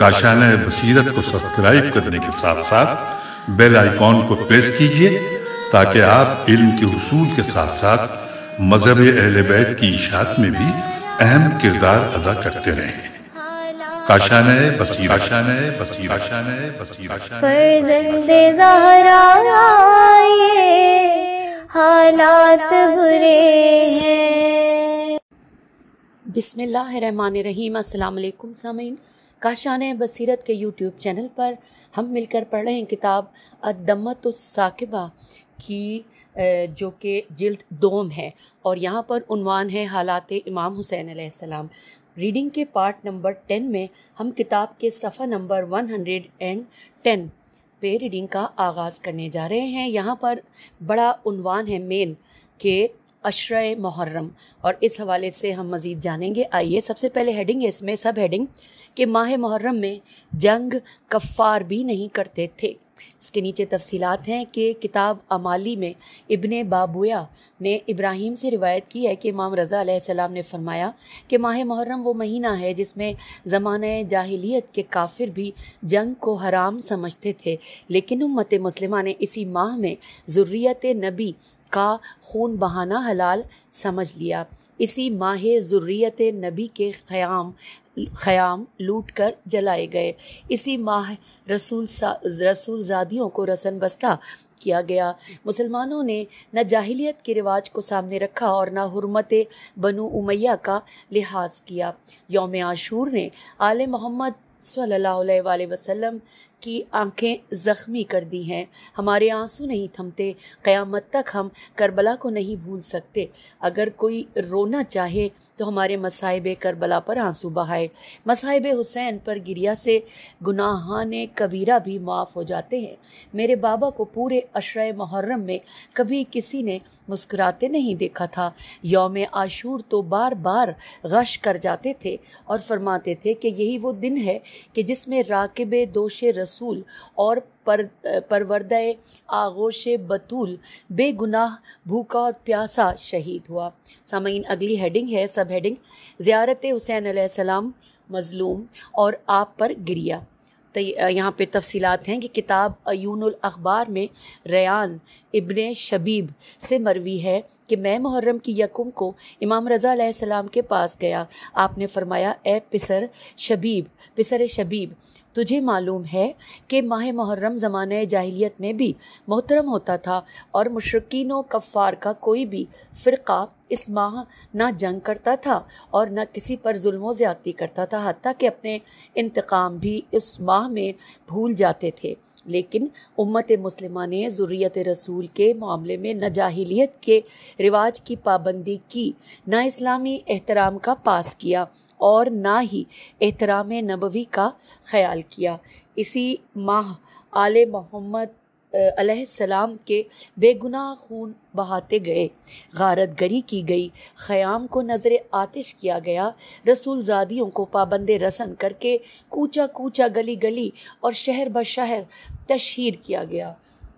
काशान बसीरत को सब्सक्राइब करने के साथ साथ बेल आइकॉन को प्रेस कीजिए ताकि आप इल्म के उसूल के साथ साथ मजहब अहल बैत की इशात में भी अहम किरदार अदा करते रहें काशान बसीरा शान बसीरा शान बसीरा हालात बुरे हैं बिस्मिल्लाह रहमान रहीम अस्सलाम वालेकुम सामीन काशान बसीरत के यूट्यूब चैनल पर हम मिलकर पढ़ रहे हैं किताब अदमत साकिबा की जो कि जिल्द दोम है और यहाँ पर उनवान है हालात इमाम हुसैन सलाम रीडिंग के पार्ट नंबर टेन में हम किताब के सफ़ा number one hundred and ten पे रीडिंग का आगाज़ करने जा रहे हैं यहाँ पर बड़ा उनवान है मेन के अशरय मुहर्रम और इस हवाले से हम मज़ीद जानेंगे आइए सबसे पहले हेडिंग है इसमें सब हेडिंग कि माह मुहर्रम में जंग कफ़ार भी नहीं करते थे इसके नीचे तफसीलात हैं कि किताब अमाली में इबन बाबुया ने इब्राहिम से रिवायत की है कि इमाम रज़ा आसमाम ने फरमाया कि माह मुहर्रम वो महीना है जिसमें ज़मान जाहिलियत के काफिर भी जंग को हराम समझते थे लेकिन उम्मत मुसलिमा ने इसी माह में ज़ुर्रियत नबी का खून बहाना हलाल समझ लिया इसी माह ज़ुर्रियत नबी के ख़याम ख़याम लूट कर जलाए गए इसी माह रसूल सा शादियों को रसन बस्ता किया गया मुसलमानों ने न जाहिलियत के रिवाज को सामने रखा और न हरमत बनु उमैया का लिहाज किया योम आशूर ने आल मोहम्मद सल्लल्लाहु अलैहि वसल्लम की आंखें ज़ख्मी कर दी हैं हमारे आंसू नहीं थमते क़यामत तक हम करबला को नहीं भूल सकते अगर कोई रोना चाहे तो हमारे मसाहिब करबला पर आंसू बहाए मसाहब हुसैन पर गिरिया से गुनाहान कबीरा भी माफ़ हो जाते हैं मेरे बाबा को पूरे अशर मुहर्रम में कभी किसी ने मुस्कुराते नहीं देखा था योम आशूर तो बार बार गश कर जाते थे और फरमाते थे कि यही वो दिन है कि जिसमें राकेब दोष रस रसूल और पर परवरद आगोश बतूल बेगुनाह भूखा और प्यासा शहीद हुआ सामीन अगली हेडिंग है सब हेडिंग ज़्यारत हुसैन सलाम मज़लूम और आप पर गिरिया तो यहाँ पे तफसीलात हैं कि किताब अयून अखबार में रयान इबन शबीब से मरवी है कि मैं मुहर्रम की यकुम को इमाम रज़ा सलाम के पास गया आपने फरमाया ए पिसर शबीब पिसर शबीब तुझे मालूम है कि माह मुहर्रम ज़माने जाहिलियत में भी मोहतरम होता था और मशरकिन कफ़ार का कोई भी फ़िरका इस माह ना जंग करता था और ना किसी पर जुल्म ज़्यादती करता था हती कि अपने इंतकाम भी इस माह में भूल जाते थे लेकिन उम्मत मुस्लिमा ने ज़ुर्रियत रसूल के मामले में न जाहिलियत के रिवाज की पाबंदी की ना इस्लामी एहतराम का पास किया और ना ही एहतराम नबवी का ख्याल किया इसी माह आल मोहम्मद सलाम के बेगुनाह खून बहाते गए गारत गरी की गई ख़याम को नज़र आतिश किया गया रसूलजादियों को पाबंद रसन करके कूचा कूचा गली गली और शहर ब शहर तशहर किया गया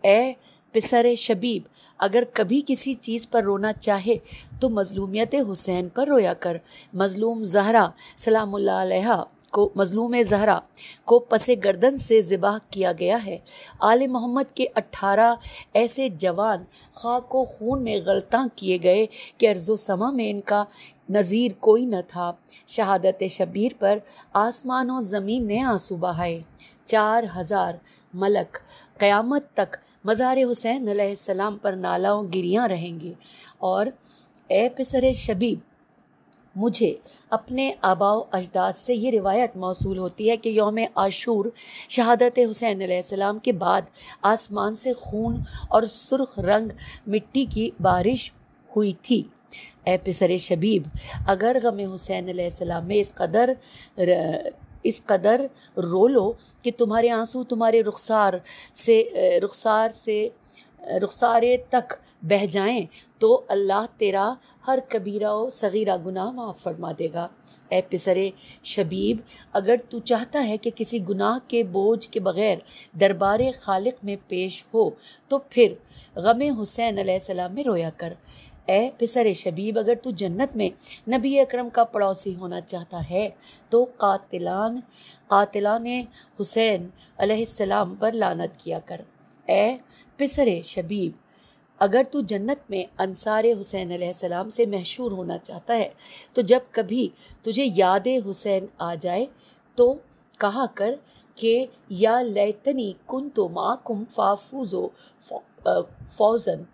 ए पिसर शबीब अगर कभी किसी चीज़ पर रोना चाहे तो मजलूमियत हुसैन पर रोया कर मजलूम जहरा सलामुल्ला को मजलूम जहरा को पसे गर्दन से ज़िबाह किया गया है आल मोहम्मद के अट्ठारह ऐसे जवान खाक को खून में गलता किए गए कि अर्ज़ो समा में इनका नज़ीर कोई न था शहादत शबीर पर आसमान और ज़मीन ने आंसू बहाए चार हज़ार मलक क़यामत तक मज़ार हुसैन सलाम पर नालाओं गिरियाँ रहेंगे और ए पिसर शबीब मुझे अपने आबाओ अजदाद से ये रिवायत मौसू होती है कि योम आशूर शहादत हुसैन सलाम के बाद आसमान से खून और सुर्ख रंग मिट्टी की बारिश हुई थी ए पिसर शबीब अगर गम हुसैन सलाम में इस कदर इस कदर रो लो कि तुम्हारे आंसू तुम्हारे रुखसार से रुखसार से रुखसारे तक बह जाएं तो अल्लाह तेरा हर कबीरा व सगीरा गुनाह माफ़ फरमा देगा ए पिसरे शबीब अगर तू चाहता है कि किसी गुनाह के बोझ के बग़ैर दरबार खालिक में पेश हो तो फिर गम हुसैन सलाम में रोया कर ए पिसर शबीब अगर तू जन्नत में नबी अकरम का पड़ोसी होना चाहता है तो कातिलान ने हुसैन अलैहिस्सलाम पर लानत किया कर ए पिसर शबीब अगर तू जन्नत में अनसार हुसैन अलैहिस्सलाम से मशहूर होना चाहता है तो जब कभी तुझे याद हुसैन आ जाए तो कहा कर के या लैतनी कुन तो माकुम फाफूज़ो फौजन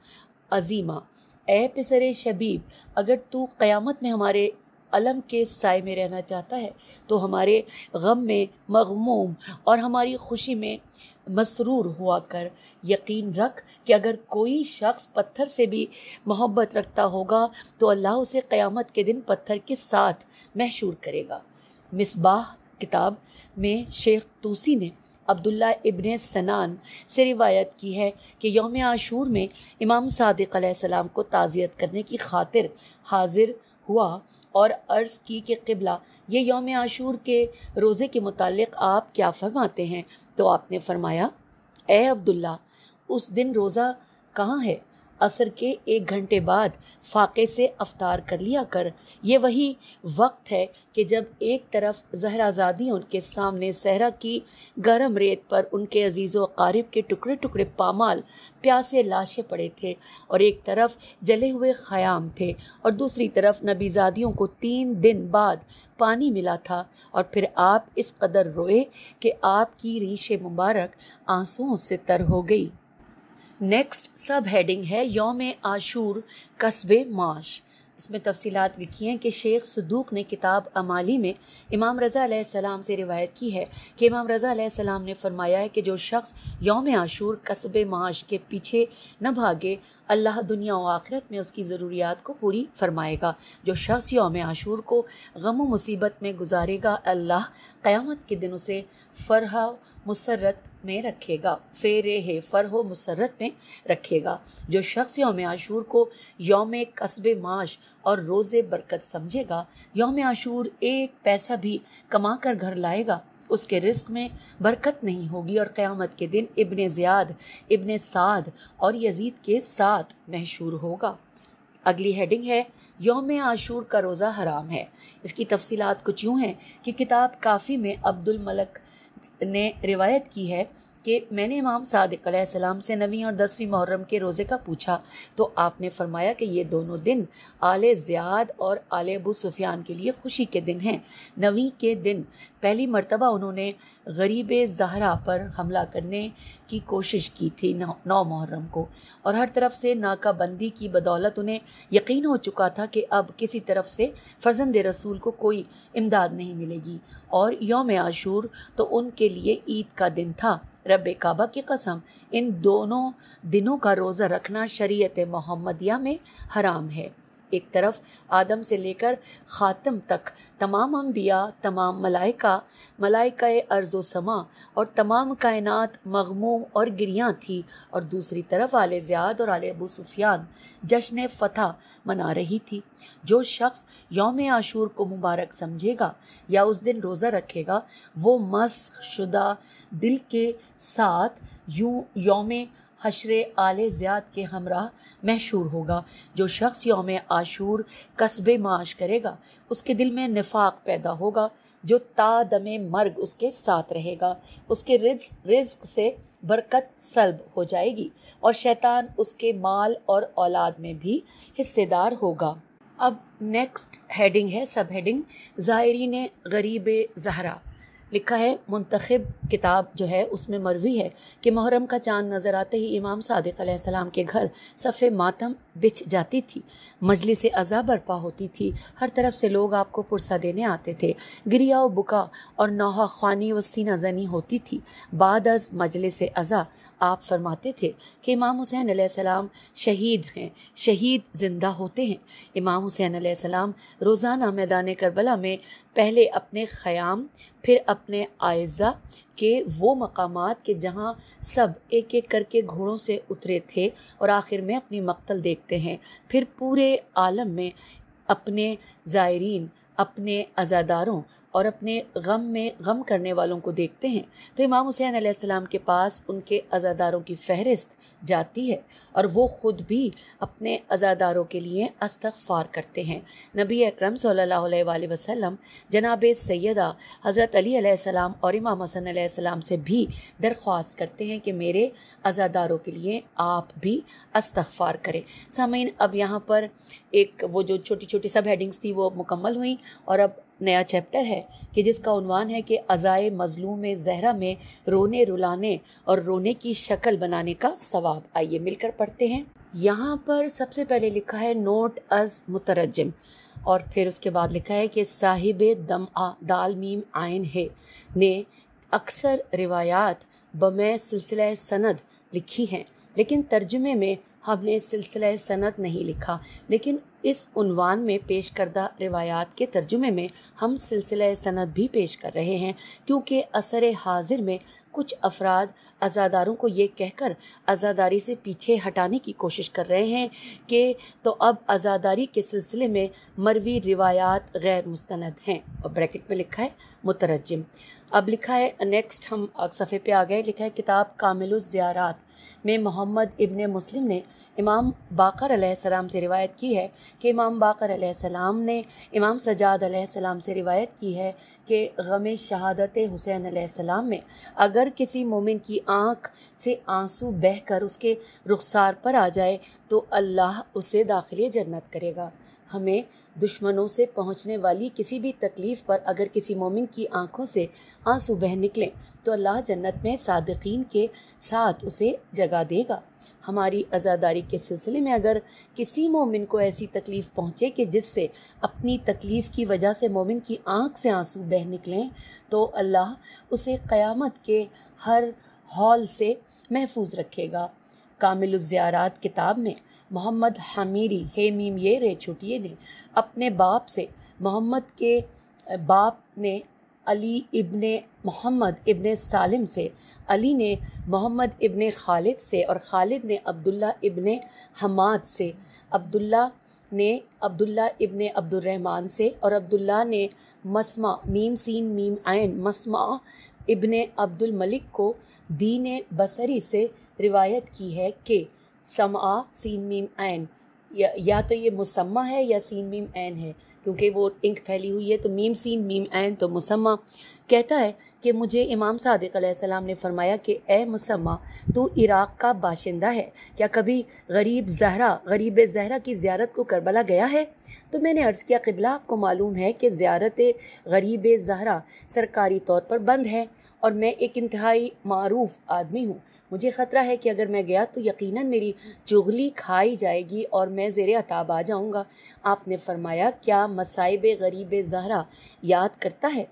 अजीमा ए पिसर शबीब अगर तू क़यामत में हमारे अलम के साय में रहना चाहता है तो हमारे गम में मगमूम और हमारी खुशी में मसरूर हुआ कर यकीन रख कि अगर कोई शख्स पत्थर से भी मोहब्बत रखता होगा तो अल्लाह उसे क़यामत के दिन पत्थर के साथ महशूर करेगा मिसबाह किताब में शेख तूसी ने अब्दुल्ला इबन सनान से रिवायत की है कि योम आशूर में इमाम सादिक सलाम को ताज़ियत करने की खातिर हाजिर हुआ और अर्ज़ की कि किबला ये योम आशूर के रोज़े के मुतालिक आप क्या फरमाते हैं तो आपने फरमाया ए अब्दुल्ला उस दिन रोज़ा कहाँ है असर के एक घंटे बाद फाके से अफतार कर लिया कर ये वही वक्त है कि जब एक तरफ जहराजादी उनके सामने सहरा की गर्म रेत पर उनके अजीज़ वकारीब के टुकड़े टुकड़े पामाल प्यासे लाशें पड़े थे और एक तरफ जले हुए ख़याम थे और दूसरी तरफ नबीजादियों को तीन दिन बाद पानी मिला था और फिर आप इस कदर रोए कि आपकी रीश मुबारक आंसुओं से तर हो गई नेक्स्ट सब हेडिंग है योम आशूर कस्बे माश इसमें तफसी लिखी हैं कि शेख सदूक ने किताब अमाली में इमाम रज़ा सलाम से रिवायत की है कि इमाम रज़ा सलाम ने फरमाया है कि जो शख्स योम आशूर कस्ब माश के पीछे न भागे अल्लाह दुनिया व आखिरत में उसकी ज़रूरियात को पूरी फरमाएगा जो शख्स योम आशूर को गम मुसीबत में गुजारेगा अल्लाह क़यामत के दिन उसे फ़रहा मसरत में रखेगा फेरे है फ़रह मुसरत में रखेगा जो शख्स योम आशूर को योम कस्ब माश और रोज़ बरकत समझेगा योम आशूर एक पैसा भी कमा कर घर लाएगा उसके रिस्क में बरकत नहीं होगी और क़्यामत के दिन इबन ज़ियाद इब्न साद और यजीद के साथ मशहूर होगा अगली हेडिंग है योम आशूर का रोज़ा हराम है इसकी तफसीलात कुछ यूँ हैं कि किताब काफ़ी में अब्दुल मलक ने रिवायत की है कि मैंने इमाम सादिक सलाम से नवी और दसवीं मुहर्रम के रोज़े का पूछा तो आपने फरमाया कि ये दोनों दिन आले ज़ियाद और आले अबू सुफियान के लिए खुशी के दिन हैं नवी के दिन पहली मर्तबा उन्होंने गरीब जहरा पर हमला करने की कोशिश की थी नौ, नौ मुहर्रम को और हर तरफ से नाकाबंदी की बदौलत उन्हें यकीन हो चुका था कि अब किसी तरफ से फर्जंद रसूल को कोई इमदाद नहीं मिलेगी और योम आशूर तो उनके लिए ईद का दिन था रब काबा की कसम इन दोनों दिनों का रोज़ा रखना शरीयत मोहम्मदिया में हराम है एक तरफ आदम से लेकर ख़ातम तक तमाम अम्बिया तमाम मलाइका मलाइका अर्ज़ो समा और तमाम कायनात मगमूम और गिरियाँ थी और दूसरी तरफ आल ज़ियाद और आल अबू सुफियान जश्न फ़तह मना रही थी जो शख्स योम आशूर को मुबारक समझेगा या उस दिन रोज़ा रखेगा वो मस्क शुदा दिल के साथ यू योम हशर आल ज़्याद के हमरा मशहूर होगा जो शख्स योम आशूर कस्बे माश करेगा उसके दिल में नफाक पैदा होगा जो तादम मर्ग उसके साथ रहेगा उसके रिज रिज्क से बरकत सलब हो जाएगी और शैतान उसके माल और औलाद में भी हिस्सेदार होगा अब नेक्स्ट हेडिंग है सब हेडिंग ज़ायरीन गरीब जहरा लिखा है मुंतखब किताब जो है उसमें मरवी है कि मुहर्रम का चांद नज़र आते ही इमाम सादिक सलाम के घर सफ़े मातम बिछ जाती थी मजलिस अज़ा बर्पा होती थी हर तरफ से लोग आपको पुरसा देने आते थे गिरिया व बुका और नौहा खानी व सीना जनी होती थी बाद अज मजलिस अज़ा आप फरमाते थे कि इमाम हुसैन सलाम शहीद हैं शहीद ज़िंदा होते हैं इमाम हुसैन सलाम रोज़ाना मैदान करबला में पहले अपने ख़याम फिर अपने आयज़ा के वो मकाम के जहाँ सब एक एक करके घोड़ों से उतरे थे और आखिर में अपनी मक्तल देखते हैं फिर पूरे आलम में अपने ज़ायरीन अपने अज़ादारों और अपने गम में गम करने वालों को देखते हैं तो इमाम हुसैन आसमाम के पास उनके अज़ादारों की फहरिस्त जाती है और वो ख़ुद भी अपने अज़ादारों के लिए अस्तफ़ार करते हैं नबी अक्रम सल्लल्लाहु अलैहि वसल्लम जनाब सैदा हज़रत अली सलाम और इमाम हसन सलाम से भी दरख्वास्त करते हैं कि मेरे अज़ादारों के लिए आप भी अस्तफ़ार करें सामीन अब यहाँ पर एक वो जो छोटी छोटी सब हेडिंग्स थी वो मुकम्मल हुई और अब नया चैप्टर है कि जिसका उनवान है कि अज़ाए मजलूम जहरा में रोने रुलाने और रोने की शक्ल बनाने का सवाब आइए मिलकर पढ़ते हैं यहाँ पर सबसे पहले लिखा है नोट अज मुतरजम और फिर उसके बाद लिखा है कि साहिब दम आ दाल मीम आयन है ने अक्सर रिवायात बम सिलसिला सनद लिखी हैं लेकिन तर्जुमे में हमने सिलसिला सनत नहीं लिखा लेकिन इस उनवान में पेश करदा रिवायात के तर्जुमे में हम सिलसिला सनत भी पेश कर रहे हैं क्योंकि असर हाजिर में कुछ अफराद आज़ादारों को ये कहकर आज़ादारी से पीछे हटाने की कोशिश कर रहे हैं कि तो अब आज़ादारी के सिलसिले में मरवी रिवायात गैर मुस्तंद हैं और ब्रैकेट में लिखा है मुतरजम अब लिखा है नेक्स्ट हम सफ़े पे आ गए लिखा है किताब कामिल ज़्यारात में मोहम्मद इबन मुस्लिम ने इमाम बाकर सलाम से रिवायत की है कि इमाम बाकर सलाम ने इमाम सजाद सलाम से रिवायत की है कि गम शहादत हुसैन सलाम में अगर किसी मोमिन की आँख से आंसू बह कर उसके रुखसार पर आ जाए तो अल्लाह उसे दाखिल जन्नत करेगा हमें दुश्मनों से पहुंचने वाली किसी भी तकलीफ पर अगर किसी मोमिन की आंखों से आंसू बह निकलें तो अल्लाह जन्नत में सादकीन के साथ उसे जगा देगा हमारी आज़ादारी के सिलसिले में अगर किसी मोमिन को ऐसी तकलीफ़ पहुँचे कि जिससे अपनी तकलीफ़ की वजह से मोमिन की आंख से आंसू बह निकलें तो अल्लाह उसे क़यामत के हर हॉल से महफूज रखेगा ज़्यारात किताब में मोहम्मद हमीरी हे मीम ये रे छुटिए ने अपने बाप से मोहम्मद के बाप ने अली इबन मोहम्मद इबन सालिम से अली ने मोहम्मद इबन खालिद से और खालिद ने अब्दुल्ला इबन हमाद से अब्दुल्ला ने अब्दुल्ला इबन अब्दुलरहमान से और अब्दुल्ला ने मसमा मीम सीन मीम आयन मसमा इबन अब्दुल मलिक को दीन बसरी से रिवायत की है कि समा सीन मीम ऐन या, या तो ये मुसम्मा है या सीन मीम ऐन है क्योंकि वो इंक फैली हुई है तो मीम सीन मीम ऐन तो मुसम्मा कहता है कि मुझे इमाम सादिक सलाम ने फरमाया कि ए मुसम्मा तू इराक़ का बाशिंदा है क्या कभी गरीब जहरा गरीब जहरा की ज्यारत को करबला गया है तो मैंने अर्ज़ किया किबला आपको मालूम है कि ज्यारत गरीब जहरा सरकारी तौर पर बंद है और मैं एक इंतहाई मरूफ आदमी हूँ मुझे ख़तरा है कि अगर मैं गया तो यकीनन मेरी चुगली खाई जाएगी और मैं ज़ेर अताब आ जाऊँगा आपने फ़रमाया क्या मसाइब गरीब जहरा याद करता है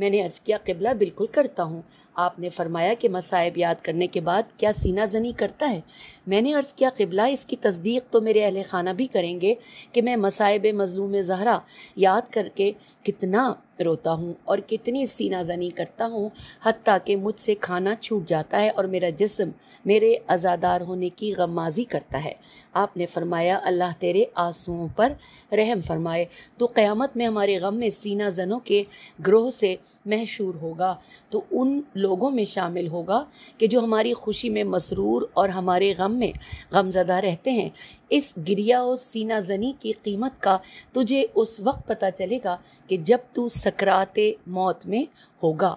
मैंने अर्ज़ किया किबला बिल्कुल करता हूँ आपने फ़रमाया कि मसाइब याद करने के बाद क्या सीना जनी करता है मैंने अर्ज़ किया किबला इसकी तस्दीक तो मेरे अहल खाना भी करेंगे कि मैं मसाइब मज़लूम जहरा याद करके कितना रोता हूँ और कितनी सीनाजनी करता हूँ हती कि मुझसे खाना छूट जाता है और मेरा जिसम मेरे आज़ादार होने की गमाजी करता है आपने फरमाया अल्लाह तेरे आंसुओं पर रहम फरमाए तो क़यामत में हमारे गम में सीना जनों के ग्रोह से महशूर होगा तो उन लोगों में शामिल होगा कि जो हमारी खुशी में मसरूर और हमारे गम में गमजदा रहते हैं इस गिरिया और सीना जनी की कीमत का तुझे उस वक्त पता चलेगा कि जब तू सकराते मौत में होगा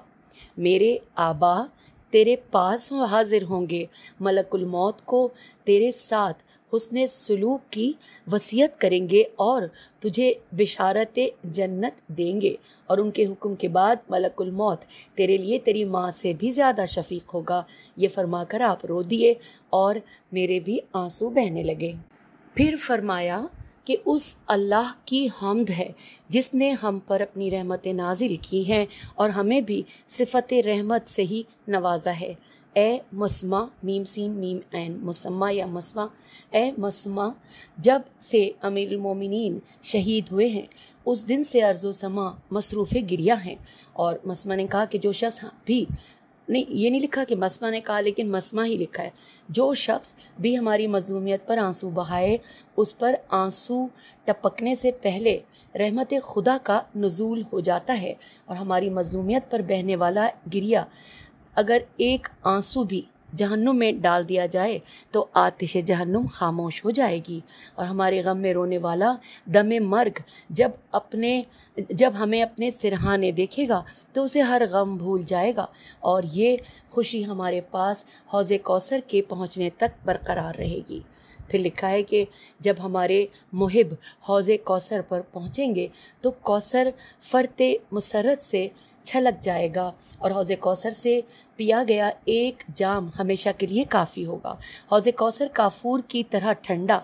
मेरे आबा तेरे पास हाजिर होंगे मलकुल मौत को तेरे साथ उसने सलूक की वसीयत करेंगे और तुझे बिशारत जन्नत देंगे और उनके हुक्म के बाद मलकुल मौत तेरे लिए तेरी माँ से भी ज़्यादा शफीक होगा ये फरमाकर आप रो दिए और मेरे भी आंसू बहने लगे फिर फरमाया कि उस अल्लाह की हमद है जिसने हम पर अपनी रहमत नाजिल की हैं और हमें भी सिफत रहमत से ही नवाजा है ए मसमा मीम सीन मीम एन मसमा या मसमा ए मसमा जब से अमीर मोमिनीन शहीद हुए हैं उस दिन से अर्ज़ो समा मसरूफ़ गिरिया हैं और मसमा ने कहा कि जो शख्स भी नहीं ये नहीं लिखा कि मसमा ने कहा लेकिन मसमा ही लिखा है जो शख्स भी हमारी मजलूमियत पर आंसू बहाए उस पर आंसू टपकने से पहले रहमत खुदा का नजूल हो जाता है और हमारी मजलूमियत पर बहने वाला गिरिया अगर एक आंसू भी जहन्नुम में डाल दिया जाए तो आतिश जहन्नुम खामोश हो जाएगी और हमारे गम में रोने वाला दम मर्ग जब अपने जब हमें अपने सिरहाने देखेगा तो उसे हर गम भूल जाएगा और ये खुशी हमारे पास हौज़ कौसर के पहुँचने तक बरकरार रहेगी फिर लिखा है कि जब हमारे मुहिब हौज़ कौसर पर पहुँचेंगे तो कौसर फ़र्त मसरत से छलक अच्छा जाएगा और हौज़ कौसर से पिया गया एक जाम हमेशा के लिए काफ़ी होगा हौज़ कौसर काफूर की तरह ठंडा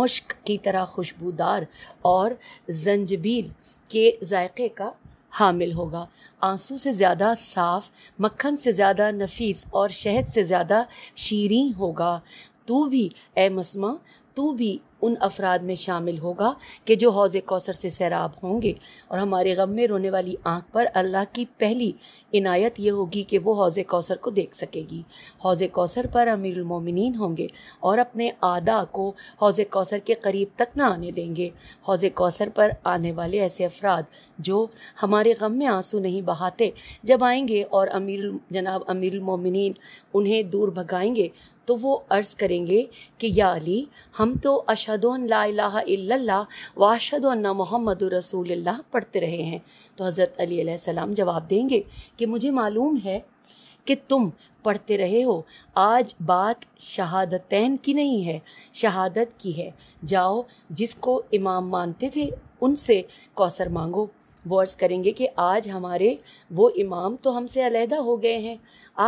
मुश्क की तरह खुशबूदार और जंजबील के जायके का हामिल होगा आंसू से ज़्यादा साफ मक्खन से ज़्यादा नफीस और शहद से ज़्यादा शीरी होगा तू भी ए मसमा तू भी उन अफराद में शामिल होगा कि जो हौज़ कौसर से सैराब होंगे और हमारे गम में रोने वाली आँख पर अल्लाह की पहली इनायत ये होगी कि वो हौज़ कौसर को देख सकेगी हौज़ कौसर पर अमीरमिन होंगे और अपने आदा को हौज़ कौसर के करीब तक ना आने देंगे हौज़ कौसर पर आने वाले ऐसे अफराद जो हमारे गम में आंसू नहीं बहाते जब आएंगे और अमीर जनाब अमीरमिन उन्हें दूर भगाएंगे तो वो अर्ज़ करेंगे कि या अली हम तो अशद ला व अशदन मोहम्मद रसूल पढ़ते रहे हैं तो हज़रत अली सलाम जवाब देंगे कि मुझे मालूम है कि तुम पढ़ते रहे हो आज बात शहादतैन की नहीं है शहादत की है जाओ जिसको इमाम मानते थे उनसे कौसर मांगो वो अर्ज़ करेंगे कि आज हमारे वो इमाम तो हमसे अलहदा हो गए हैं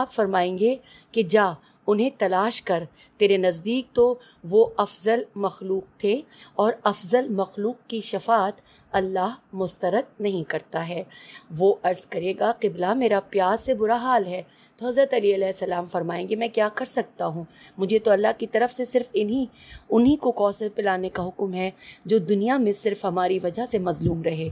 आप फरमाएंगे कि जा उन्हें तलाश कर तेरे नज़दीक तो वो अफजल मखलूक थे और अफजल मखलूक की शफात अल्लाह मुस्तरद नहीं करता है वो अर्ज़ करेगा किबला मेरा प्यार से बुरा हाल है तो हज़रत अली सलाम फरमाएंगे मैं क्या कर सकता हूँ मुझे तो अल्लाह की तरफ से सिर्फ इन्हीं उन्हीं को कौसर पिलाने का हुक्म है जो दुनिया में सिर्फ हमारी वजह से मज़लूम रहे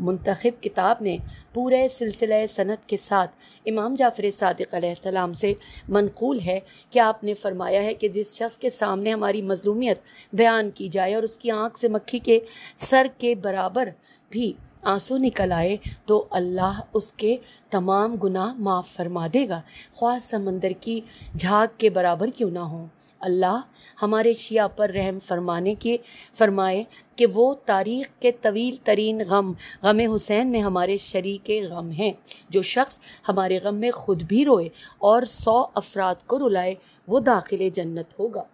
मुंतखब किताब में पूरे सिलसिले सनत के साथ इमाम जाफ़र सदक़ से मनकूल है कि आपने फरमाया है कि जिस शख्स के सामने हमारी मजलूमियत बयान की जाए और उसकी आँख से मक्खी के सर के बराबर भी आंसू निकल आए तो अल्लाह उसके तमाम गुनाह माफ़ फरमा देगा ख्वा समंदर की झाग के बराबर क्यों ना हो अल्लाह हमारे शिया पर रहम फरमाने के फरमाए कि वो तारीख़ के तवील तरीन गम गम हुसैन में हमारे शरीक गम हैं जो शख्स हमारे गम में ख़ुद भी रोए और सौ अफराद को रुलाए वो दाखिल जन्नत होगा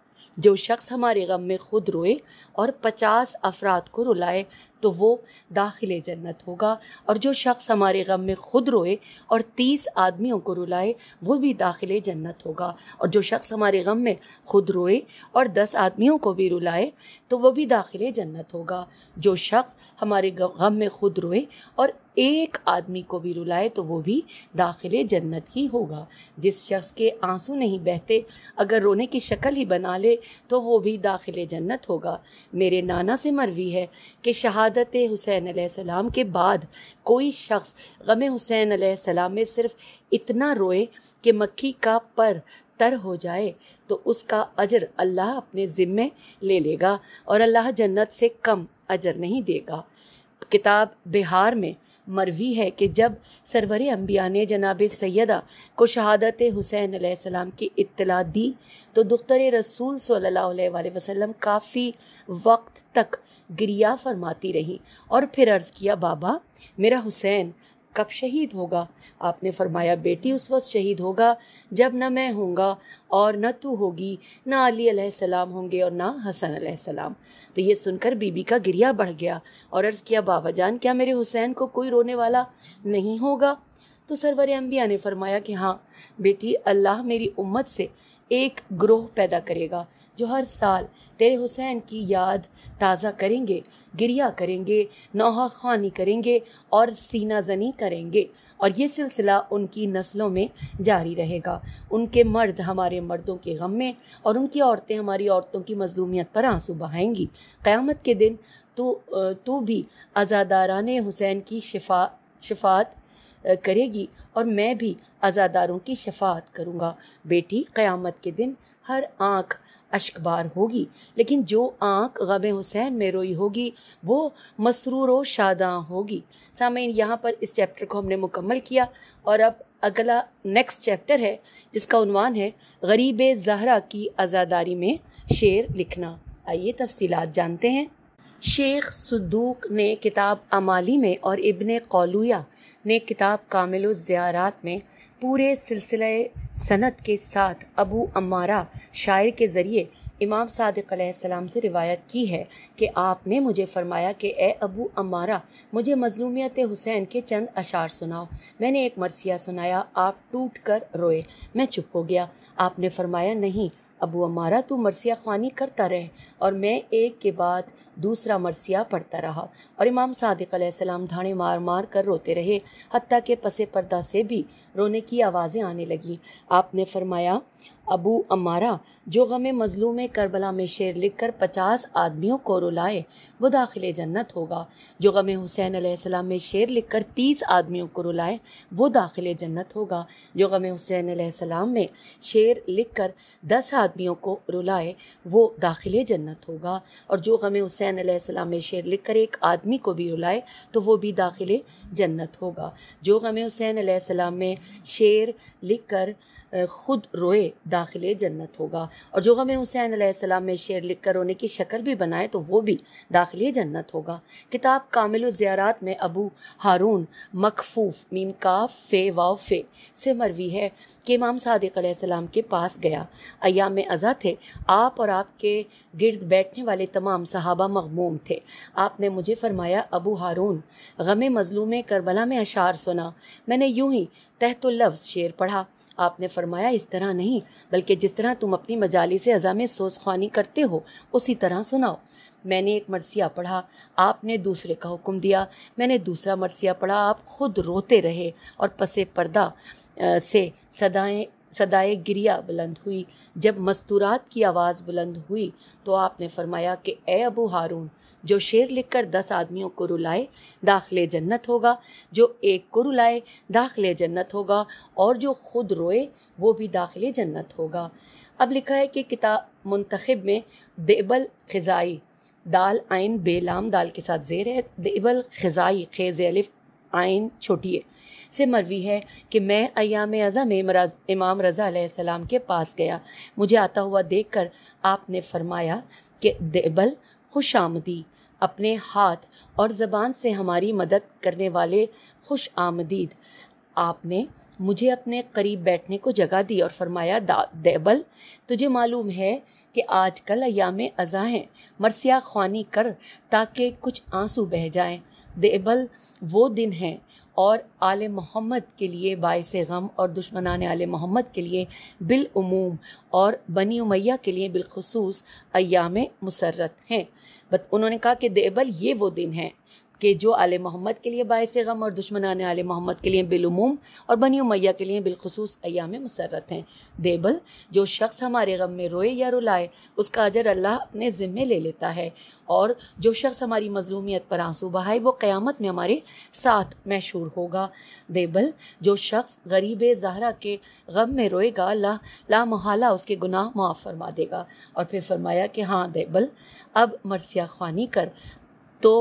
जो शख्स हमारे गम में ख़ुद रोए और पचास अफराद को रुलाए तो वो दाखिल जन्नत होगा और जो शख्स हमारे गम में खुद रोए और तीस आदमियों को रुलाए वो भी दाखिल जन्नत होगा और जो शख्स हमारे गम में खुद रोए और दस आदमियों को भी रुलाए तो वो भी दाखिल जन्नत होगा जो शख्स हमारे गम में खुद रोए और एक आदमी को भी रुलाए तो वो भी दाखिल जन्नत ही होगा जिस शख्स के आंसू नहीं बहते अगर रोने की शक्ल ही बना ले तो वो भी दाखिल जन्नत होगा मेरे नाना से मरवी है कि शहादत शहादत हुसैन आसमाम के बाद कोई शख्स गम हुसैन आसमाम में सिर्फ इतना रोए कि मक्खी का पर तर हो जाए तो उसका अजर अल्लाह अपने ज़िम्मे ले लेगा और अल्लाह जन्नत से कम अजर नहीं देगा किताब बिहार में मरवी है कि जब सरवर अम्बिया ने जनाब सैदा को शहादत हुसैन सलाम की इत्तला दी तो दुख्तर रसूल सल्ला वसम काफ़ी वक्त तक गिरिया फरमाती रही और फिर अर्ज़ किया बाबा मेरा हुसैन कब शहीद होगा आपने फरमाया बेटी उस वक्त शहीद होगा जब न मैं होंगा और न तू होगी न अली सलाम होंगे और ना हसन सलाम तो ये सुनकर बीबी का गिरिया बढ़ गया और अर्ज़ किया बाबा जान क्या मेरे हुसैन को कोई रोने वाला नहीं होगा तो सरवर अम्बिया ने फरमाया कि हाँ बेटी अल्लाह मेरी उम्मत से एक ग्रोह पैदा करेगा जो हर साल तेरे हुसैन की याद ताज़ा करेंगे गिरिया करेंगे नौहा खानी करेंगे और सीना जनी करेंगे और ये सिलसिला उनकी नस्लों में जारी रहेगा उनके मर्द हमारे मर्दों के गम में और उनकी औरतें हमारी औरतों की मजलूमियत पर आंसू बहाएंगी क़्यामत के दिन तो तो भी आज़ादारान हुसैन की शिफा शफात करेगी और मैं भी आज़ादारों की शफात करूँगा बेटी क़यामत के दिन हर आँख अशकबार होगी लेकिन जो आँख गब हुसैन में रोई होगी वो मसरूर व शादा होगी सामीन यहाँ पर इस चैप्टर को हमने मुकम्मल किया और अब अगला नेक्स्ट चैप्टर है जिसका उनवान है गरीब जहरा की आज़ादारी में शेर लिखना आइए तफसीलात जानते हैं शेख सदूक ने किताब अमाली में और इबन कौलुया ने किताब कामिल ज़्यारात में पूरे सिलसिले सनत के साथ अबू अमारा शायर के ज़रिए इमाम सादिक सलाम से रिवायत की है कि आपने मुझे फरमाया कि ए अबू अमारा मुझे मजलूमियत हुसैन के चंद अशार सुनाओ मैंने एक मरसिया सुनाया आप टूट कर रोए मैं चुप हो गया आपने फरमाया नहीं अबू अमारा तो मरसिया खानी करता रहे और मैं एक के बाद दूसरा मरसिया पढ़ता रहा और इमाम सादिक सलाम धाने मार मार कर रोते रहे हती के पसे पर्दा से भी रोने की आवाज़ें आने लगी आपने फरमाया अबू अमारा जो गम मजलूम करबला में शेर लिख कर पचास आदमियों को रुलाए वो दाखिल जन्नत होगा जो गमे हुसैन आसमाम में शेर लिख कर तीस आदमियों को रुलाए वो दाखिल जन्नत होगा जो गमे हुसैन आसमाम में शेर लिख कर दस आदमियों को रुलाए वो दाखिल जन्नत होगा और जो गमे हुसैन आसमाम में शेर लिख कर एक आदमी को भी रुलाए तो वो भी दाखिल जन्नत होगा जो गमे हुसैन आसमाम में शेर लिख कर ख़ुद रोए दाखिल जन्नत होगा और जो गम हुसैन आसमाम में शेर लिख कर रोने की शक्ल भी बनाए तो वो भी दाखिल जन्नत होगा किताब कामिल ज़्यारात में अबू हारून मखफूफ मीम का फ़े वाव फ़े से मरवी है कि इमाम सदक के पास गया अयाम अज़ा थे आप और आपके गिर्द बैठने वाले तमाम सहाबा मगमूम थे आपने मुझे फरमाया अबू हारून गम मजलूम करबला में अशार सुना मैंने यूं ही तहतुल्लफ्ज शेर पढ़ा आपने फरमाया इस तरह नहीं बल्कि जिस तरह तुम अपनी मजाली से अजाम सोच खानी करते हो उसी तरह सुनाओ मैंने एक मरसिया पढ़ा आपने दूसरे का हुक्म दिया मैंने दूसरा मरसिया पढ़ा आप खुद रोते रहे और पसे पर्दा से सदाएं सदाए गिरिया बुलंद हुई जब मस्तूरात की आवाज़ बुलंद हुई तो आपने फरमाया कि ए अबू हारून जो शेर लिखकर दस आदमियों को रुलाए दाखिल जन्नत होगा जो एक को रुलाए दाखिल जन्नत होगा और जो खुद रोए वो भी दाखिल जन्नत होगा अब लिखा है कि किताब मंतखब में देबल खज़ाई दाल आयन बेलाम दाल के साथ जेर है देबल खज़ाई खेज अलिफ आयन छोटी है से मरवी है कि मैं अयाम अज़ा में इमाम रज़ा सलाम के पास गया मुझे आता हुआ देख कर आपने फरमाया कि देबल खुश आमदी अपने हाथ और ज़बान से हमारी मदद करने वाले खुश आमदीद आपने मुझे अपने करीब बैठने को जगह दी और फरमाया देबल तुझे मालूम है कि आजकल अयाम अज़ा हैं मरसिया ख्वानी कर ताकि कुछ आंसू बह जाएं देबल वो दिन हैं और आल मोहम्मद के लिए बायस गम और दुश्मनान आल मोहम्मद के लिए बिलूम और बनी उमैया के लिए बिलखसूस अयाम मुसरत हैं बट उन्होंने कहा कि देबल ये वो दिन हैं कि जो आल मोहम्मद के लिए बायस गम और दुश्मन आने आल मोहम्मद के लिए बिलुमूम और बनी मैया के लिए बिलखसूस अयाम मसरत हैं देबल जो शख्स हमारे गम में रोए या रुलाए उसका अजर अल्लाह अपने ज़िम्मे ले लेता है और जो शख्स हमारी मजलूमियत पर आंसू बहाए वो क्यामत में हमारे साथ मशहूर होगा देबल जो शख्स गरीब जहरा के गम में रोएगा ला लामहाला उसके गुनाह मुआफ़ फरमा देगा और फिर फरमाया कि हाँ देबल अब मरसिया खानी कर तो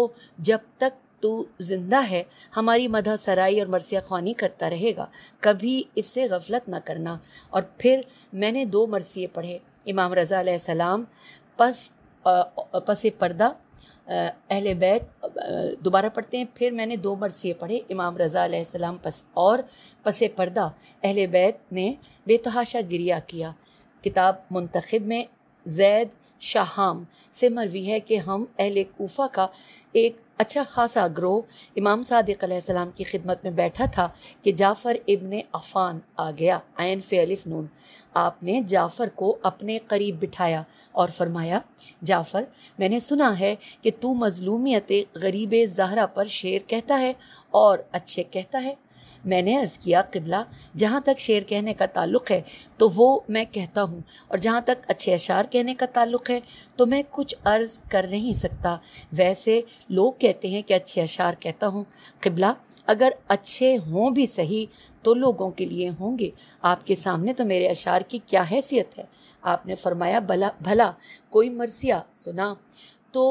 जब तक तू जिंदा है हमारी मदा सराई और मरसिया खानी करता रहेगा कभी इससे गफलत ना करना और फिर मैंने दो मरसिए पढ़े इमाम रज़ा सलाम पस पस पर्दा अहल बैत दोबारा पढ़ते हैं फिर मैंने दो मरसिए पढ़े इमाम रज़ा सलाम पस और पस पर्दा अहल बैत ने बेतहाशा गिरिया किया किताब मुंतखब में जैद शाहाम से मरवी है कि हम अहल कोफा का एक अच्छा खासा ग्रोह इमाम सादिक सलाम की खिदमत में बैठा था कि जाफ़र इबन अफ़ान आ गया आयन फ़ेलिफ नून आपने जाफ़र को अपने करीब बिठाया और फरमाया जाफ़र मैंने सुना है कि तू मजलूमियत गरीब जहरा पर शेर कहता है और अच्छे कहता है मैंने अर्ज़ किया किबला जहाँ तक शेर कहने का ताल्लुक़ है तो वो मैं कहता हूँ और जहाँ तक अच्छे अशार कहने का ताल्लुक़ है तो मैं कुछ अर्ज़ कर नहीं सकता वैसे लोग कहते हैं कि अच्छे अशार कहता हूँ किबला अगर अच्छे हों भी सही तो लोगों के लिए होंगे आपके सामने तो मेरे अशार की क्या हैसियत है आपने फरमाया भला भला कोई मरसिया सुना तो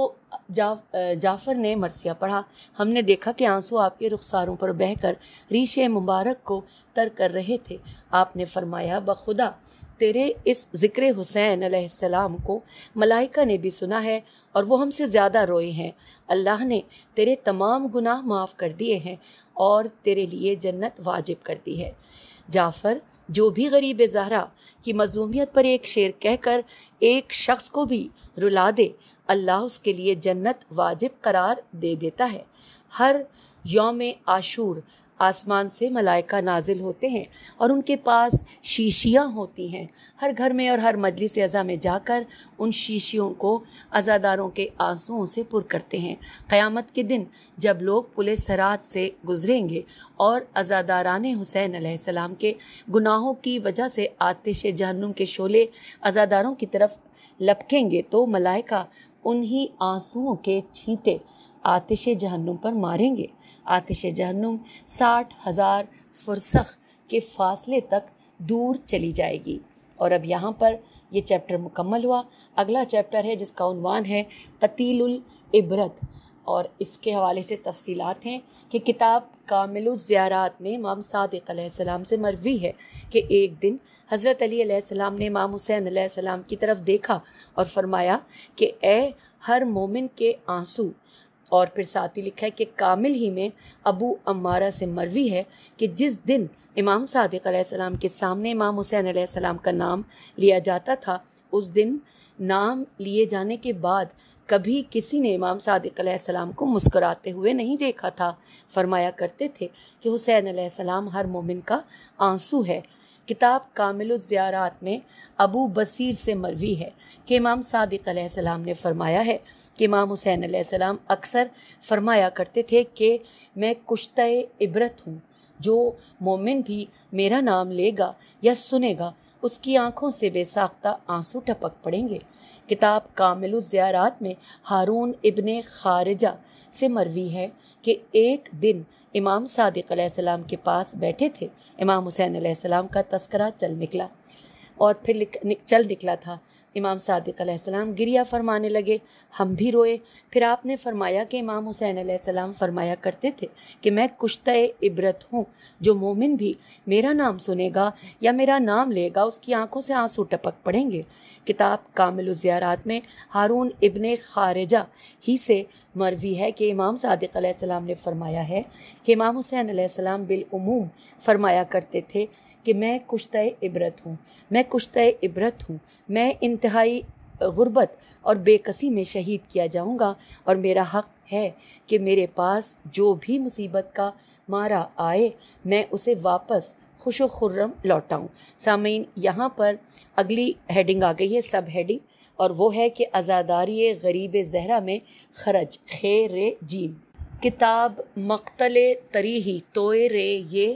जा, जाफर ने मरसिया पढ़ा हमने देखा कि आंसू आपके रुखसारों पर बहकर रीशे मुबारक को तर कर रहे थे आपने फरमाया बखुदा तेरे इस ज़िक्र हुसैन सलाम को मलाइका ने भी सुना है और वो हमसे ज़्यादा रोए हैं अल्लाह ने तेरे तमाम गुनाह माफ़ कर दिए हैं और तेरे लिए जन्नत वाजिब कर दी है जाफ़र जो भी गरीब जहरा की मजलूमियत पर एक शेर कहकर एक शख्स को भी रुला दे अल्लाह उसके लिए जन्नत वाजिब करार दे देता है हर योम आशूर आसमान से मलाइका नाजिल होते हैं और उनके पास शीशियाँ होती हैं हर घर में और हर मजलिस अज़ा में जाकर उन शीशियों को अज़ादारों के आंसुओं से पुर करते हैं क़यामत के दिन जब लोग पुल सरात से गुजरेंगे और अज़ादारान हुसैन सलाम के गुनाहों की वजह से आतिश जहन्नुम के शोले अज़ादारों की तरफ लपकेंगे तो मलाइका उन्हीं आंसुओं के छींटे आतिश जहन्नुम पर मारेंगे आतिश जहन्नुम साठ हज़ार फुरसख के फासले तक दूर चली जाएगी और अब यहाँ पर यह चैप्टर मुकम्मल हुआ अगला चैप्टर है जिसका उनवान है कतीलुल इबरत और इसके हवाले से तफसीलात हैं कि किताब कामिल ज़्यारात में इमाम सादिक सलाम से मरवी है कि एक दिन हज़रत अली सलाम ने इमाम हुसैन सलाम की तरफ देखा और फरमाया कि ए हर मोमिन के आंसू और फिर साथ ही लिखा है कि कामिल ही में अबू अम्मारा से मरवी है कि जिस दिन इमाम सादिक सलाम के सामने इमाम हुसैन सलाम का नाम लिया जाता था उस दिन नाम लिए जाने के बाद कभी किसी ने इमाम सादिक सलाम को मुस्कुराते हुए नहीं देखा था फरमाया करते थे कि हुसैन सलाम हर मोमिन का आंसू है किताब कामिल ज़ियारात में अबू बसीर से मरवी है कि इमाम सादिक सलाम ने फरमाया है कि इमाम हुसैन सलाम अक्सर फरमाया करते थे कि मैं कुश्त इबरत हूँ जो मोमिन भी मेरा नाम लेगा या सुनेगा उसकी आंखों से बेसाख्ता आंसू टपक पड़ेंगे किताब कामिल ज़्यारात में हारून इबन खारजा से मरवी है कि एक दिन इमाम सादिक सलाम के पास बैठे थे इमाम हुसैन सलाम का तस्करा चल निकला और फिर चल निकला था इमाम सादिक सलाम गिरिया फरमाने लगे हम भी रोए फिर आपने फरमाया कि इमाम हुसैन सलाम फरमाया करते थे कि मैं कुश्त इबरत हूँ जो मोमिन भी मेरा नाम सुनेगा या मेरा नाम लेगा उसकी आंखों से आंसू टपक पड़ेंगे किताब कामिल ज़ियारात में हारून इबन खारजा ही से मरवी है कि इमाम सादिक सलाम ने फरमाया है कि इमाम हुसैन सलाम बिलूम फरमाया करते थे कि मैं कुश्त इबरत हूँ मैं कुश्त इबरत हूँ मैं इंतहाई गुरबत और बेकसी में शहीद किया जाऊँगा और मेरा हक है कि मेरे पास जो भी मुसीबत का मारा आए मैं उसे वापस खुश खुर्रम लौटाऊँ सामीन यहाँ पर अगली हेडिंग आ गई है सब हेडिंग और वो है कि आज़ादारी गरीब जहरा में खरज खेर जीम किताब तरी ही तोय रे ये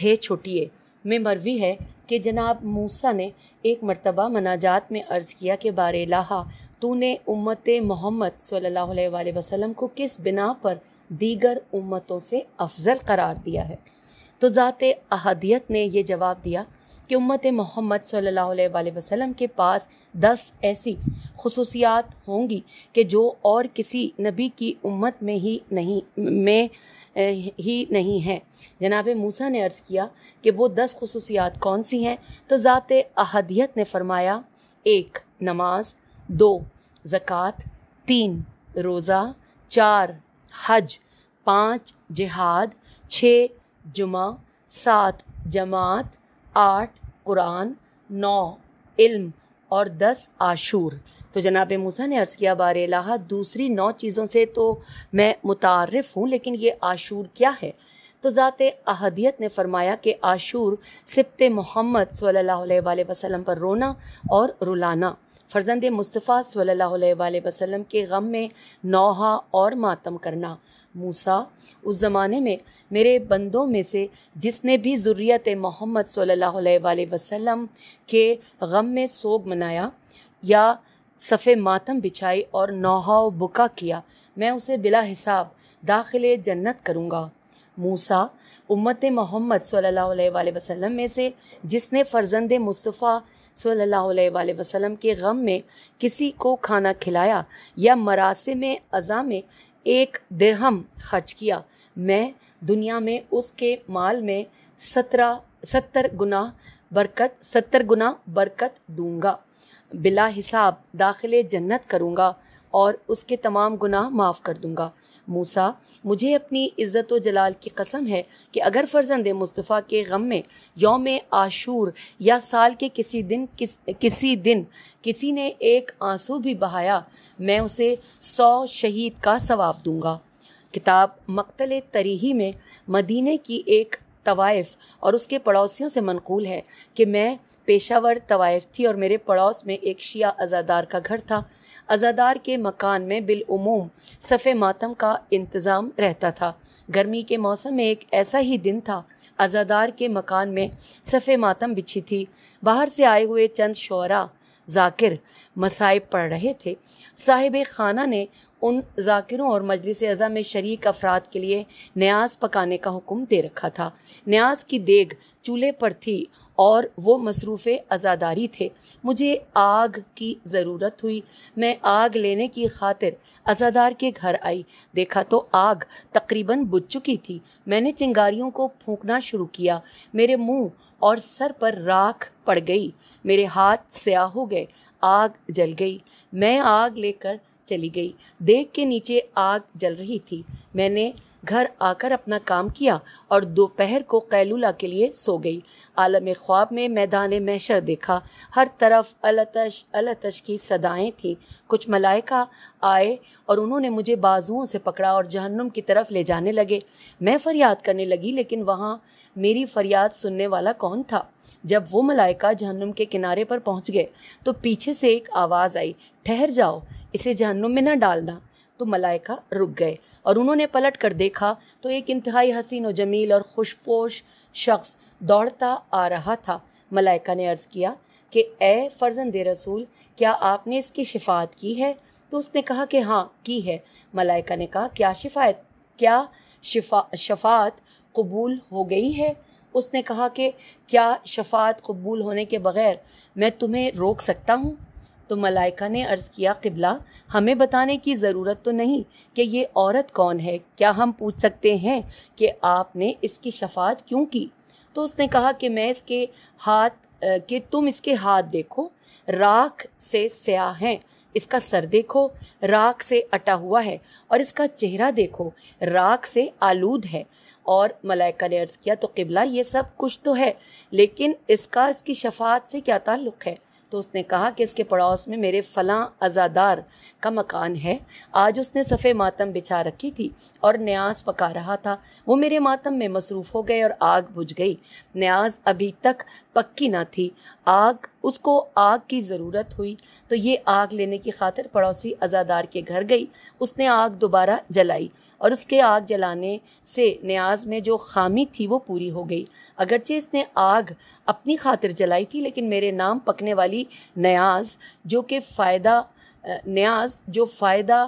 है छोटिए में मरवी है कि जनाब मूसा ने एक मरतबा मनाजात में अर्ज़ किया कि बार लाहा तूने उम्मत मोहम्मद सल्लल्लाहु अलैहि को किस बिना पर दीगर उम्मतों से अफजल करार दिया है तो ज़ात अहदियत ने यह जवाब दिया कि उम्मत मोहम्मद सल्लल्लाहु अलैहि के पास दस ऐसी खसूसियात होंगी कि जो और किसी नबी की उम्मत में ही नहीं में ही नहीं है जनाब मूसा ने अर्ज़ किया कि वो दस खसूसियात कौन सी हैं तो ज़ात अहदियत ने फरमाया एक नमाज दो ज़क़़त तीन रोज़ा चार हज पाँच जहाद छः जुमा सात जमात आठ कुरान नौ इल्म और दस आशूर तो जनाब मूसा ने अर्ज़ किया बार दूसरी नौ चीज़ों से तो मैं मुतारफ़ हूँ लेकिन ये आशूर क्या है तो ज़ात अहदियत ने फरमाया कि आशूर सिप्त मोहम्मद सल्ला वसम पर रोना और रुलाना फ़र्जंद मुस्तफ़ा सल्ला वसम के गम में नौहा और मातम करना मूसा उस ज़माने में मेरे बंदों में से जिसने भी ज़ुर्रियत मोहम्मद सल्ला वसम के गम में सोग मनाया या सफ़े मातम बिछाई और नौहाव बुका किया मैं उसे बिला हिसाब दाखिल जन्नत करूँगा मूसा उम्मत मोहम्मद सल्ला वसलम में से जिसने फ़र्जंद मुस्तफ़ा सल्ला वसलम के गम में किसी को खाना खिलाया या मरासे में अज़ा में एक दिरहम खर्च किया मैं दुनिया में उसके माल में सत्रह सत्तर गुना बरकत सत्तर गुना बरकत दूंगा बिला हिसाब दाखिल जन्नत करूँगा और उसके तमाम गुनाह माफ़ कर दूँगा मूसा मुझे अपनी इज़्ज़त व जलाल की कसम है कि अगर फ़र्जंद मुस्तफ़ा के गम में योम आशूर या साल के किसी दिन किस किसी दिन किसी ने एक आंसू भी बहाया मैं उसे सौ शहीद का सवाब दूँगा किताब मकतल तरीही में मदीने की एक तवाइफ और उसके पड़ोसियों से मनकूल है कि मैं पेशावर तवाइफ थी और मेरे पड़ोस में एक शिया अज़ादार का घर था अज़ादार के मकान में बिलूम सफ़े मातम का इंतज़ाम रहता था गर्मी के मौसम में एक ऐसा ही दिन था अज़ादार के मकान में सफ़े मातम बिछी थी बाहर से आए हुए चंद शरा जाकिर मसाइब पढ़ रहे थे साहिब खाना ने उन जाकिरों और मजलिस अज़ा में शरीक अफराद के लिए न्याज पकाने का हुक्म दे रखा था न्याज की देग चूल्हे पर थी और वो मसरूफ़ अजादारी थे मुझे आग की ज़रूरत हुई मैं आग लेने की खातिर अजादार के घर आई देखा तो आग तकरीबन बुझ चुकी थी मैंने चिंगारियों को फूंकना शुरू किया मेरे मुंह और सर पर राख पड़ गई मेरे हाथ स्याह हो गए आग जल गई मैं आग लेकर चली गई देख के नीचे आग जल रही थी मैंने घर आकर अपना काम किया और दोपहर को कैलूला के लिए सो गई आलम ख्वाब में मैदान महशर देखा हर तरफ अलतश अलतश की सदाएं थीं कुछ मलाइका आए और उन्होंने मुझे बाजुओं से पकड़ा और जहन्नुम की तरफ ले जाने लगे मैं फरियाद करने लगी लेकिन वहाँ मेरी फरियाद सुनने वाला कौन था जब वो मलाइका जहन्नुम के किनारे पर पहुँच गए तो पीछे से एक आवाज़ आई ठहर जाओ इसे जहन्नुम में न डालना तो मलाइका रुक गए और उन्होंने पलट कर देखा तो एक इंतहाई हसीन व जमील और खुशपोश शख्स दौड़ता आ रहा था मलाइका ने अर्ज़ किया कि ए फर्जन दे रसूल क्या आपने इसकी शिफात की है तो उसने कहा कि हाँ की है मलाइका ने कहा क्या शिफायत क्या शिफा शफात कबूल हो गई है उसने कहा कि क्या शफात कबूल होने के बग़ैर मैं तुम्हें रोक सकता हूँ तो मलाइका ने अर्ज़ किया किबला हमें बताने की ज़रूरत तो नहीं कि ये औरत कौन है क्या हम पूछ सकते हैं कि आपने इसकी शफात क्यों की तो उसने कहा कि मैं इसके हाथ कि तुम इसके हाथ देखो राख से स्याह हैं इसका सर देखो राख से अटा हुआ है और इसका चेहरा देखो राख से आलूद है और मलाइका ने अर्ज़ किया तो किबला ये सब कुछ तो है लेकिन इसका इसकी शफात से क्या ताल्लुक़ है तो उसने कहा कि इसके पड़ोस में मेरे फलां अज़ादार का मकान है आज उसने सफ़े मातम बिछा रखी थी और न्याज पका रहा था वो मेरे मातम में मसरूफ़ हो गए और आग बुझ गई न्याज अभी तक पक्की ना थी आग उसको आग की ज़रूरत हुई तो ये आग लेने की खातिर पड़ोसी अज़ादार के घर गई उसने आग दोबारा जलाई और उसके आग जलाने से न्याज में जो खामी थी वो पूरी हो गई अगरचे इसने आग अपनी खातिर जलाई थी लेकिन मेरे नाम पकने वाली न्याज जो कि फ़ायदा न्याज जो फ़ायदा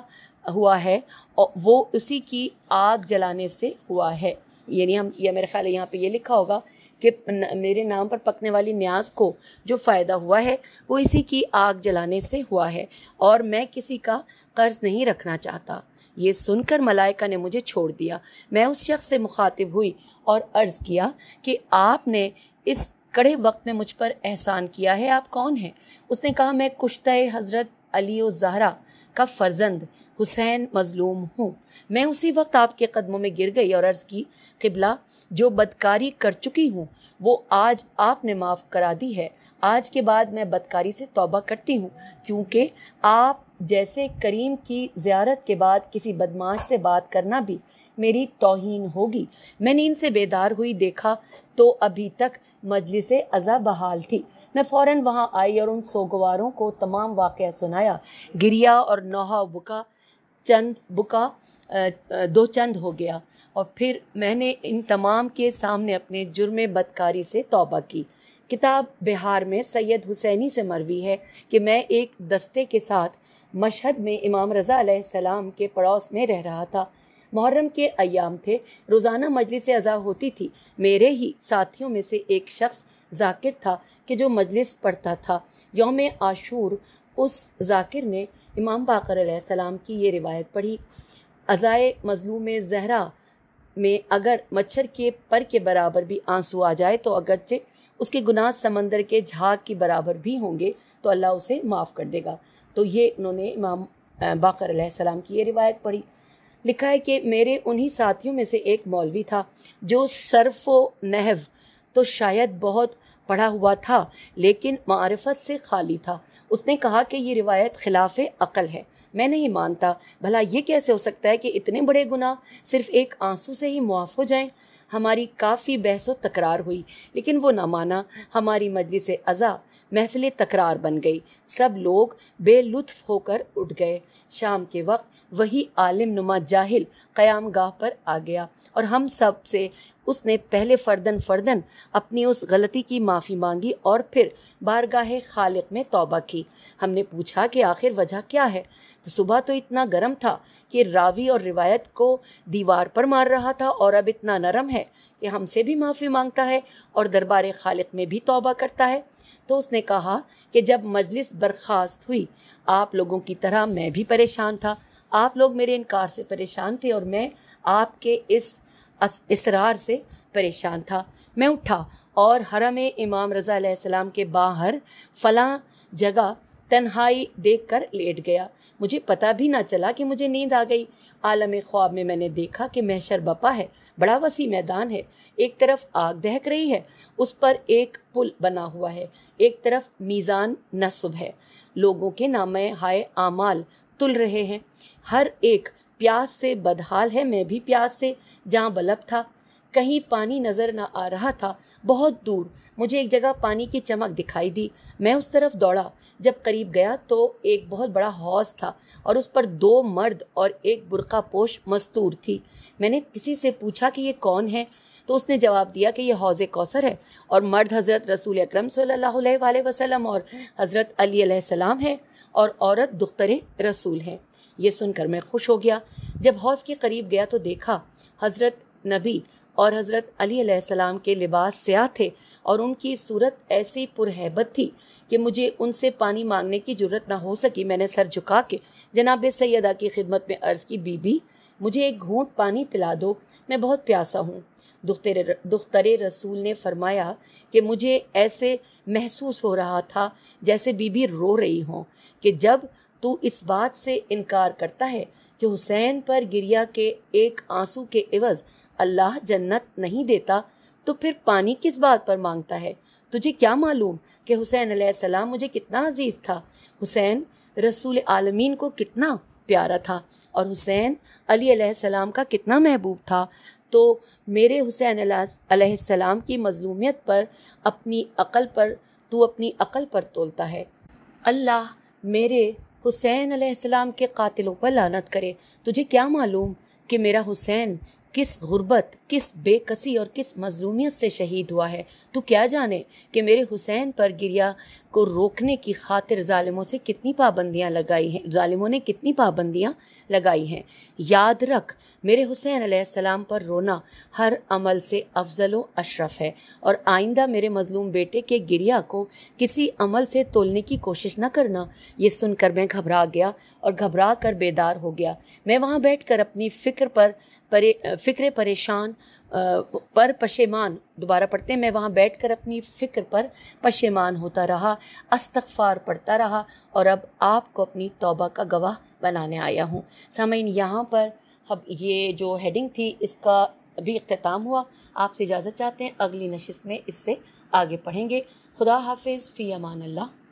हुआ है और वो उसी की आग जलाने से हुआ है यानी हम यह मेरे ख्याल यहाँ पे ये लिखा होगा के मेरे नाम पर पकने वाली न्याज को जो फ़ायदा हुआ है वो इसी की आग जलाने से हुआ है और मैं किसी का कर्ज नहीं रखना चाहता ये सुनकर मलाइका ने मुझे छोड़ दिया मैं उस शख्स से मुखातिब हुई और अर्ज़ किया कि आपने इस कड़े वक्त में मुझ पर एहसान किया है आप कौन हैं उसने कहा मैं कुश्ता हज़रत अली और जहरा का फर्जंद हुसैन मजलूम हूँ मैं उसी वक्त आपके कदमों में गिर गई और अर्ज़ की किबला जो बदकारी कर चुकी हूँ वो आज आपने माफ़ करा दी है आज के बाद मैं बदकारी से तौबा करती हूँ क्योंकि आप जैसे करीम की ज़्यारत के बाद किसी बदमाश से बात करना भी मेरी तोहन होगी मैं नींद से बेदार हुई देखा तो अभी तक मजलिस अज़ा बहाल थी मैं फ़ौर वहाँ आई और उन सोगवारों को तमाम वाक़ सुनाया गिरिया और नोहा बुका चंद बुका दो चंद हो गया और फिर मैंने इन तमाम के सामने अपने जुर्म बदकारी से तौबा की किताब बिहार में सैयद हुसैनी से मरवी है कि मैं एक दस्ते के साथ मशहद में इमाम रज़ा सलाम के पड़ोस में रह रहा था मुहर्रम के अयाम थे रोज़ाना मजलिस अज़ा होती थी मेरे ही साथियों में से एक शख्स जाकिर था कि जो मजलिस पढ़ता था योम आशूर उस जाकिर ने इमाम बाकर सलाम की ये रिवायत पढ़ी अज़ाए मजलूम जहरा में अगर मच्छर के पर के बराबर भी आंसू आ जाए तो अगरचे उसके गुनाह समंदर के झाग के बराबर भी होंगे तो अल्लाह उसे माफ़ कर देगा तो ये उन्होंने इमाम बाकर सलाम की ये रिवायत पढ़ी लिखा है कि मेरे उन्हीं साथियों में से एक मौलवी था जो सरफो नहव तो शायद बहुत पढ़ा हुआ था लेकिन मारफत से खाली था उसने कहा कि ये रिवायत खिलाफ अकल है मैं नहीं मानता भला ये कैसे हो सकता है कि इतने बड़े गुनाह सिर्फ एक आंसू से ही मुआफ़ हो जाएं हमारी काफ़ी बहस व तकरार हुई लेकिन वो ना माना हमारी मजलिस अज़ा महफिल तकरार बन गई सब लोग बेलुत्फ होकर उठ गए शाम के वक्त वही आलिम नुमा जाहिल क़याम गाह पर आ गया और हम सब से उसने पहले फ़र्दन फ़र्दन अपनी उस गलती की माफ़ी मांगी और फिर बारगाह खालिक में तौबा की हमने पूछा कि आखिर वजह क्या है सुबह तो इतना गर्म था कि रावी और रिवायत को दीवार पर मार रहा था और अब इतना नरम है कि हमसे भी माफ़ी मांगता है और दरबार खालिद में भी तौबा करता है तो उसने कहा कि जब मजलिस बर्खास्त हुई आप लोगों की तरह मैं भी परेशान था आप लोग मेरे इनकार से परेशान थे और मैं आपके इस इसरार से परेशान था मैं उठा और हरम इमाम रज़ा सलाम के बाहर फला जगह तन्हाई कर लेट गया मुझे पता भी ना चला कि मुझे नींद आ गई आलम ख्वाब में मैंने देखा कि महशर बपा है बड़ा वसी मैदान है एक तरफ आग दहक रही है उस पर एक पुल बना हुआ है एक तरफ मीज़ान नस्ब है लोगों के नाम हाय आमाल तुल रहे हैं हर एक प्यास से बदहाल है मैं भी प्यास से जहाँ बलब था कहीं पानी नज़र न आ रहा था बहुत दूर मुझे एक जगह पानी की चमक दिखाई दी मैं उस तरफ दौड़ा जब करीब गया तो एक बहुत बड़ा हौज था और उस पर दो मर्द और एक बुरका पोश मस्तूर थी मैंने किसी से पूछा कि ये कौन है तो उसने जवाब दिया कि यह हौज कौसर है और मर्द हज़रत रसूल अक्रम वसलम और हज़रत अली सलाम है और औरत दुख्तर रसूल है ये सुनकर मैं खुश हो गया जब हौज के करीब गया तो देखा हज़रत नबी और हज़रत अली अलैहिस्सलाम के लिबास स्याह थे और उनकी सूरत ऐसी पुरहैबत थी कि मुझे उनसे पानी मांगने की जरूरत ना हो सकी मैंने सर झुका के जनाब सैदा की खिदमत में अर्ज़ की बीबी मुझे एक घूंट पानी पिला दो मैं बहुत प्यासा हूँ दुख्तर दुख्तर रसूल ने फरमाया कि मुझे ऐसे महसूस हो रहा था जैसे बीबी रो रही हों कि जब तू इस बात से इनकार करता है कि हुसैन पर गिरिया के एक आंसू के एवज़ अल्लाह जन्नत नहीं देता तो फिर पानी किस बात पर मांगता है तुझे क्या मालूम कि हुसैन सलाम मुझे कितना अजीज़ था हुसैन रसूल आलमीन को कितना प्यारा था और हुसैन अली सलाम का कितना महबूब था तो मेरे हुसैन सलाम की मजलूमियत पर अपनी अकल पर तू अपनी अकल पर तोलता है अल्लाह मेरे हुसैन सलाम के कातिलों पर लानत करे तुझे क्या मालूम कि मेरा हुसैन किस गुर्बत किस बेकसी और किस मजलूमियत से शहीद हुआ है तो क्या जाने कि मेरे हुसैन पर गिरिया को रोकने की खातिर ालिमों से कितनी पाबंदियाँ लगाई हैं ालिमों ने कितनी पाबंदियाँ लगाई हैं याद रख मेरे हुसैन आसमाम पर रोना हर अमल से अफजल व अशरफ है और आइंदा मेरे मजलूम बेटे के गिरिया को किसी अमल से तोलने की कोशिश न करना ये सुनकर मैं घबरा गया और घबरा कर बेदार हो गया मैं वहाँ बैठ कर अपनी फ़िक्र पर परे फ़िक्र परेशान पर पशेमान दोबारा पढ़ते हैं मैं वहाँ बैठ कर अपनी फ़िक्र पर पशेमान होता रहा अस्तगफार पढ़ता रहा और अब आपको अपनी तौबा का गवाह बनाने आया हूँ सामीन यहाँ पर अब ये जो हेडिंग थी इसका भी अख्ताम हुआ आपसे इजाज़त चाहते हैं अगली नशस्त में इससे आगे पढ़ेंगे खुदा हाफिज़ फ़ी अमान अल्लाह